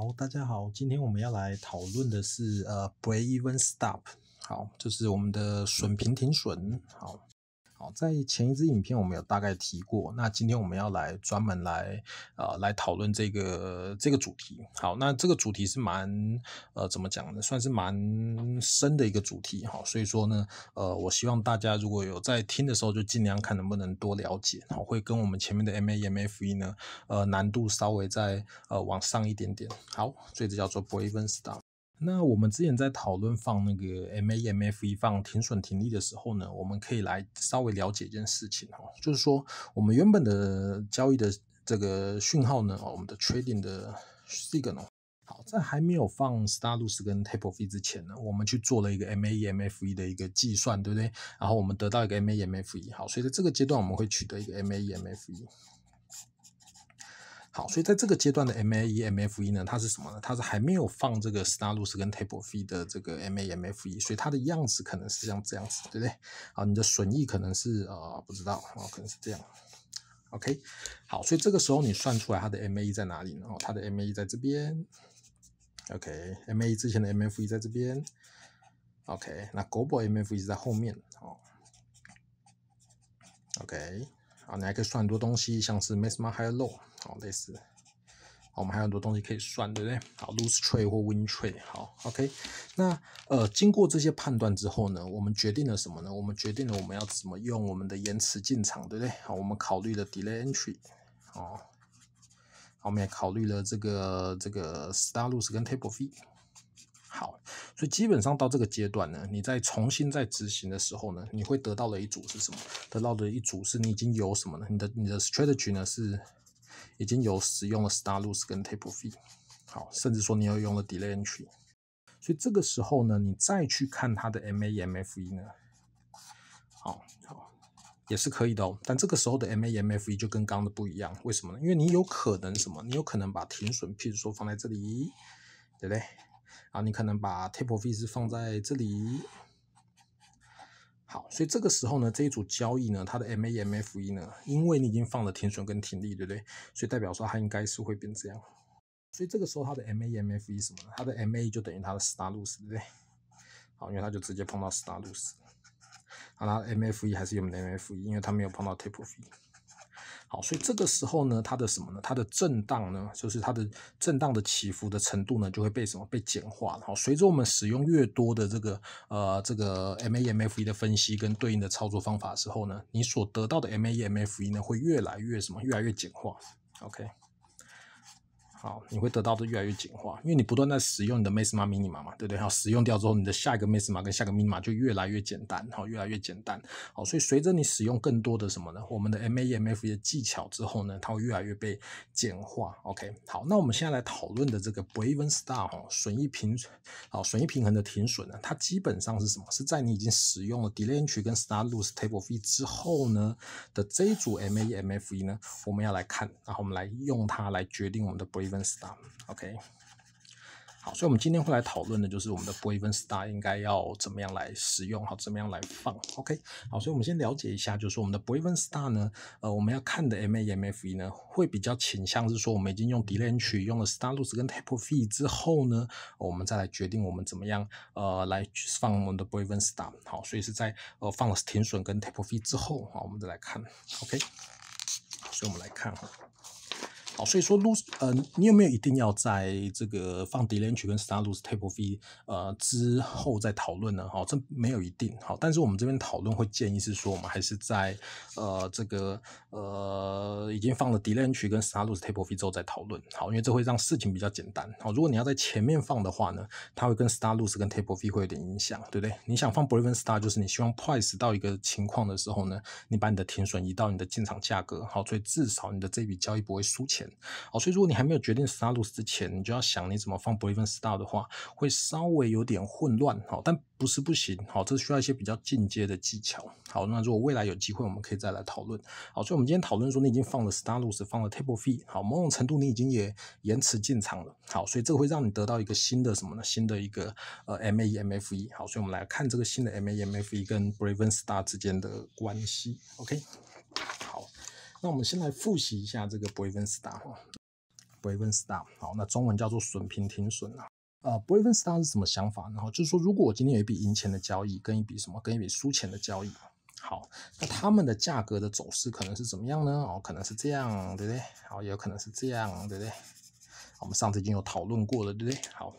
好，大家好，今天我们要来讨论的是呃，b r even stop。好，这是我们的损平停损。好。好，在前一支影片我们有大概提过，那今天我们要来专门来呃来讨论这个这个主题。好，那这个主题是蛮呃怎么讲呢？算是蛮深的一个主题哈，所以说呢呃我希望大家如果有在听的时候就尽量看能不能多了解。后会跟我们前面的 MAMF 一呢呃难度稍微再呃往上一点点。好，所以这叫做 b o y f e n d s t a r 那我们之前在讨论放那个 M A E M F E 放停损停利的时候呢，我们可以来稍微了解一件事情哦，就是说我们原本的交易的这个讯号呢，哦，我们的 trading 的 signal 好，在还没有放 Stalus 跟 Table Fee 之前呢，我们去做了一个 M A E M F E 的一个计算，对不对？然后我们得到一个 M A E M F E 好，所以在这个阶段我们会取得一个 M A E M F E。好，所以在这个阶段的 M A E M F 一呢，它是什么呢？它是还没有放这个 Stallus 跟 Table Fee 的这个 M A M F 一，所以它的样子可能是像这样子，对不对？啊，你的损益可能是啊，不知道啊，可能是这样。OK，好，所以这个时候你算出来它的 M A 一在哪里呢？哦，它的 M A 一在这边。OK，M A 一之前的 M F 一在这边。OK，那 Global M F 一是在后面哦。OK，啊，你还可以算很多东西，像是 Max m a High Low。好，类似。我们还有很多东西可以算，对不对？好，lose trade 或 win trade。好，OK。那呃，经过这些判断之后呢，我们决定了什么呢？我们决定了我们要怎么用我们的延迟进场，对不对？好，我们考虑了 delay entry。哦，好，我们也考虑了这个这个 s t a r loss 跟 table fee。好，所以基本上到这个阶段呢，你在重新再执行的时候呢，你会得到的一组是什么？得到的一组是你已经有什么呢？你的你的 strategy 呢是？已经有使用了 Stalls r 跟 Table Fee，好，甚至说你有用了 Delay Entry，所以这个时候呢，你再去看它的 MAMF E 呢，好好也是可以的哦。但这个时候的 MAMF E 就跟刚的不一样，为什么呢？因为你有可能什么，你有可能把停损，譬如说放在这里，对不对？啊，你可能把 Table Fee 是放在这里。所以这个时候呢，这一组交易呢，它的 M A M F E 呢，因为你已经放了停损跟停利，对不对？所以代表说它应该是会变这样。所以这个时候它的 M A M F E 什么呢？它的 M A 就等于它的 s t a r loss，对不对？好，因为它就直接碰到 s t a r loss。好，那 M F E 还是有 M A M F E，因为它没有碰到 t a e p o f i 好，所以这个时候呢，它的什么呢？它的震荡呢，就是它的震荡的起伏的程度呢，就会被什么被简化。了。好，随着我们使用越多的这个呃这个 m a m f 一的分析跟对应的操作方法之后呢，你所得到的 m a m f 一呢，会越来越什么越来越简化。OK。好，你会得到的越来越简化，因为你不断在使用你的 Mesma Minima 码，对不对？好，使用掉之后，你的下一个 Mesma 跟下个 m i n m 码就越来越简单，好，越来越简单。好，所以随着你使用更多的什么呢？我们的 M A E M F 的技巧之后呢，它会越来越被简化。OK，好，那我们现在来讨论的这个 Braven Star 哈，损益平，好，损益平衡的停损呢，它基本上是什么？是在你已经使用了 Delay 取跟 Star Lose Table Fee 之后呢的这一组 M A E M F E 呢，我们要来看，然后我们来用它来决定我们的 Brave v e n star，OK，好，所以我们今天会来讨论的，就是我们的 Brave n Star 应该要怎么样来使用，好，怎么样来放，OK，好，所以我们先了解一下，就是我们的 Brave n Star 呢，呃，我们要看的 MA、MF、E 呢，会比较倾向是说，我们已经用 Delay 取用了 Star Loss 跟 Tap Fee 之后呢，我们再来决定我们怎么样，呃，来放我们的 Brave n Star，好，所以是在呃放了停损跟 Tap Fee 之后，好，我们再来看，OK，所以我们来看。好，所以说 lose，呃，你有没有一定要在这个放 delay 去跟 star lose table fee，呃之后再讨论呢？好，这没有一定。好，但是我们这边讨论会建议是说，我们还是在呃这个呃已经放了 delay 去跟 star lose table fee 之后再讨论。好，因为这会让事情比较简单。好，如果你要在前面放的话呢，它会跟 star lose 跟 table fee 会有点影响，对不对？你想放 brevin star，就是你希望 price 到一个情况的时候呢，你把你的停损移到你的进场价格。好，所以至少你的这笔交易不会输钱。好，所以如果你还没有决定 Starlos 之前，你就要想你怎么放 Braven Star 的话，会稍微有点混乱好，但不是不行，好，这需要一些比较进阶的技巧。好，那如果未来有机会，我们可以再来讨论。好，所以我们今天讨论说，你已经放了 Starlos，放了 Table Fee，好，某种程度你已经也延迟进场了。好，所以这个会让你得到一个新的什么呢？新的一个呃 M A M F E。好，所以我们来看这个新的 M A M F E 跟 Braven Star 之间的关系。OK。那我们先来复习一下这个 Braven Star，Braven Star，好，那中文叫做损平停损啊。呃，Braven Star 是什么想法？呢？后就是说，如果我今天有一笔赢钱的交易，跟一笔什么，跟一笔输钱的交易，好，那他们的价格的走势可能是怎么样呢？哦，可能是这样，对不对？好，也有可能是这样，对不对？我们上次已经有讨论过了，对不对？好，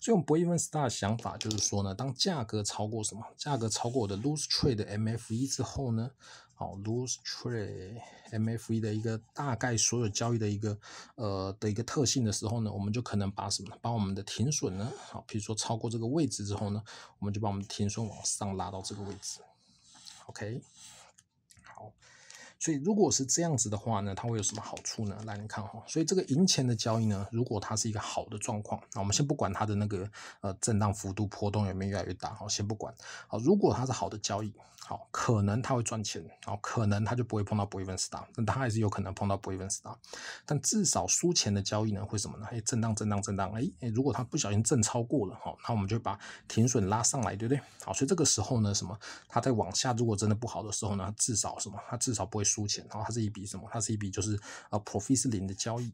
所以我们 Braven Star 的想法就是说呢，当价格超过什么，价格超过我的 lose trade M F 一之后呢？好，lose trade M F E 的一个大概所有交易的一个呃的一个特性的时候呢，我们就可能把什么把我们的停损呢？好，比如说超过这个位置之后呢，我们就把我们停损往上拉到这个位置。OK，好。所以如果是这样子的话呢，它会有什么好处呢？来你看哈，所以这个赢钱的交易呢，如果它是一个好的状况，那我们先不管它的那个呃震荡幅度波动有没有越来越大，好，先不管。好，如果它是好的交易，好，可能它会赚钱，好，可能它就不会碰到波分 star，但它还是有可能碰到波分 star。但至少输钱的交易呢，会什么呢？哎，震荡，震荡，震荡，哎，如果它不小心震超过了哈，那我们就把停损拉上来，对不对？好，所以这个时候呢，什么？它在往下，如果真的不好的时候呢，至少什么？它至少不会。输钱，然后它是一笔什么？它是一笔就是呃 profit 是零的交易。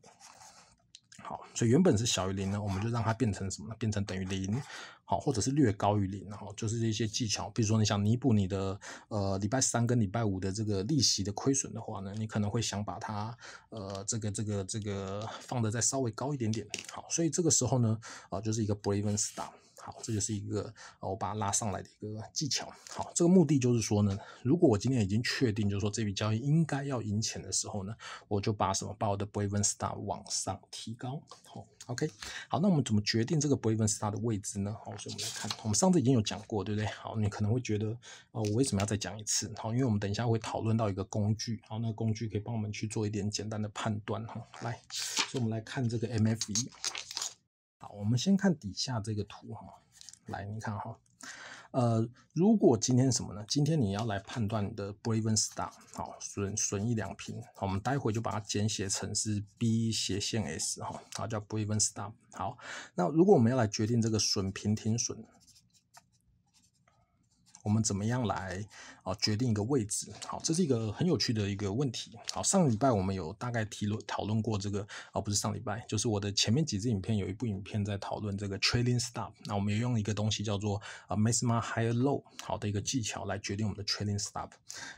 好，所以原本是小于零呢，我们就让它变成什么呢？变成等于零，好，或者是略高于零。然后就是一些技巧，比如说你想弥补你的呃礼拜三跟礼拜五的这个利息的亏损的话呢，你可能会想把它呃这个这个这个放的再稍微高一点点。好，所以这个时候呢，啊就是一个 braven s t a r 好，这就是一个我把它拉上来的一个技巧。好，这个目的就是说呢，如果我今天已经确定，就是说这笔交易应该要赢钱的时候呢，我就把什么把我的 Breven Star 往上提高。好，OK。好，那我们怎么决定这个 Breven Star 的位置呢？好，所以我们来看，我们上次已经有讲过，对不对？好，你可能会觉得，呃，我为什么要再讲一次？好，因为我们等一下会讨论到一个工具，好，那个工具可以帮我们去做一点简单的判断。哈，来，所以我们来看这个 MFE。好，我们先看底下这个图哈，来，你看哈，呃，如果今天什么呢？今天你要来判断你的 Braven Star，好，损损一两瓶，我们待会就把它简写成是 B 斜线 S 哈，好，叫 Braven Star。好，那如果我们要来决定这个损瓶停损。我们怎么样来啊决定一个位置？好，这是一个很有趣的一个问题。好，上礼拜我们有大概提论讨论过这个，啊不是上礼拜，就是我的前面几支影片有一部影片在讨论这个 trading stop。那我们也用一个东西叫做啊 m a x i m a high low 好的一个技巧来决定我们的 trading stop。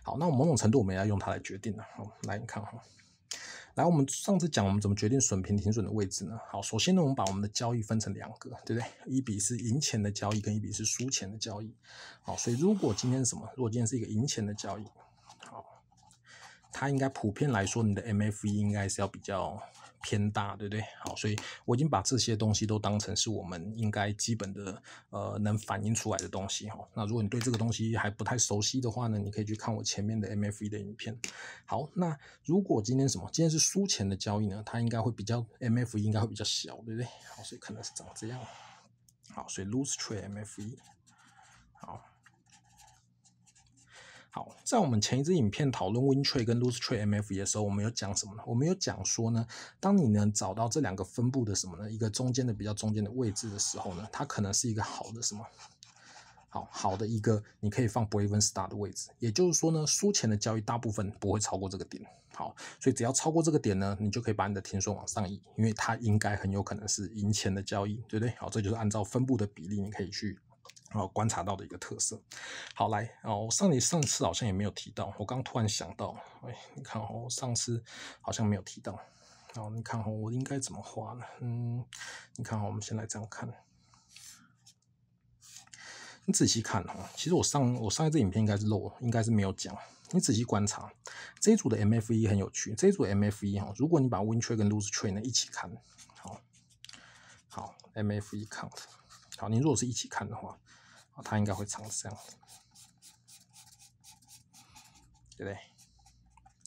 好，那某种程度我们要用它来决定了。好，来你看哈。来，我们上次讲我们怎么决定损平停损的位置呢？好，首先呢，我们把我们的交易分成两个，对不对？一笔是赢钱的交易，跟一笔是输钱的交易。好，所以如果今天是什么？如果今天是一个赢钱的交易，好，它应该普遍来说，你的 MFE 应该是要比较。偏大，对不对？好，所以我已经把这些东西都当成是我们应该基本的，呃，能反映出来的东西哈。那如果你对这个东西还不太熟悉的话呢，你可以去看我前面的 MFE 的影片。好，那如果今天什么，今天是输钱的交易呢？它应该会比较 MFE 应该会比较小，对不对？好，所以可能是长这样。好，所以 lose trade MFE。好。好，在我们前一支影片讨论 Win Trade 跟 Lose Trade MFE 的时候，我们有讲什么呢？我们有讲说呢，当你呢找到这两个分布的什么呢？一个中间的比较中间的位置的时候呢，它可能是一个好的什么？好，好的一个你可以放博一 win star 的位置。也就是说呢，输钱的交易大部分不会超过这个点。好，所以只要超过这个点呢，你就可以把你的停损往上移，因为它应该很有可能是赢钱的交易，对不对？好，这就是按照分布的比例，你可以去。然后观察到的一个特色。好，来，哦，我上你上次好像也没有提到，我刚突然想到，哎，你看哦，上次好像没有提到。哦，你看哦，我应该怎么画呢？嗯，你看哦，我们先来这样看。你仔细看哦，其实我上我上一次影片应该是漏，应该是没有讲。你仔细观察这一组的 MFE 很有趣，这一组 MFE 哈，如果你把 Win Trade 跟 l o s e Trade 呢一起看，好好 MFE Count，好，你如果是一起看的话。它应该会长这样子，对不对？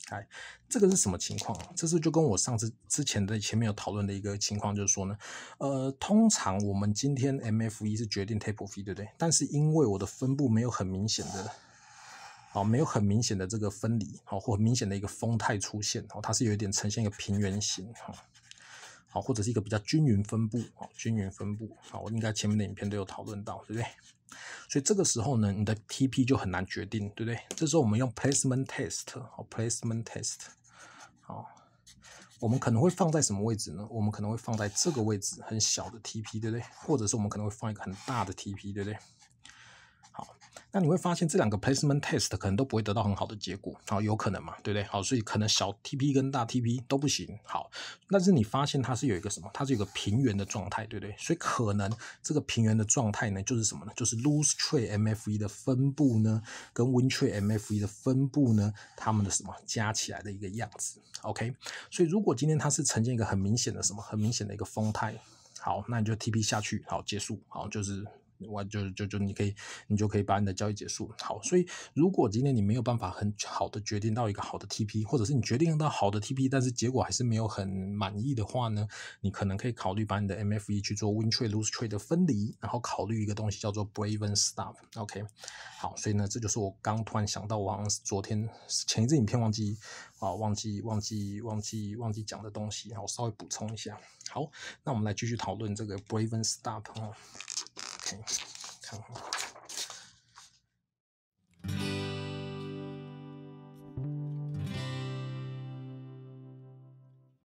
哎，这个是什么情况？这是就跟我上次之前的前面有讨论的一个情况，就是说呢，呃，通常我们今天 MF 一是决定 table fee，对不对？但是因为我的分布没有很明显的，哦，没有很明显的这个分离，哦，或明显的一个风态出现，哦，它是有一点呈现一个平原型。好，或者是一个比较均匀分布，好，均匀分布，好，我应该前面的影片都有讨论到，对不对？所以这个时候呢，你的 TP 就很难决定，对不对？这时候我们用 Placement Test，好，Placement Test，好，我们可能会放在什么位置呢？我们可能会放在这个位置，很小的 TP，对不对？或者是我们可能会放一个很大的 TP，对不对？那你会发现这两个 placement test 可能都不会得到很好的结果，好有可能嘛，对不对？好，所以可能小 TP 跟大 TP 都不行。好，但是你发现它是有一个什么？它是有个平原的状态，对不对？所以可能这个平原的状态呢，就是什么呢？就是 loose tree MFE 的分布呢，跟 winter r MFE 的分布呢，它们的什么加起来的一个样子。OK，所以如果今天它是呈现一个很明显的什么，很明显的一个风态，好，那你就 TP 下去，好结束，好就是。我就就就你可以，你就可以把你的交易结束。好，所以如果今天你没有办法很好的决定到一个好的 TP，或者是你决定到好的 TP，但是结果还是没有很满意的话呢，你可能可以考虑把你的 MFE 去做 Win Trade Lose Trade 的分离，然后考虑一个东西叫做 Braven Stop。OK，好，所以呢，这就是我刚突然想到，我好像昨天前一阵影片忘记啊，忘记忘记忘记忘记讲的东西，然后稍微补充一下。好，那我们来继续讨论这个 Braven Stop 哦。Okay. Come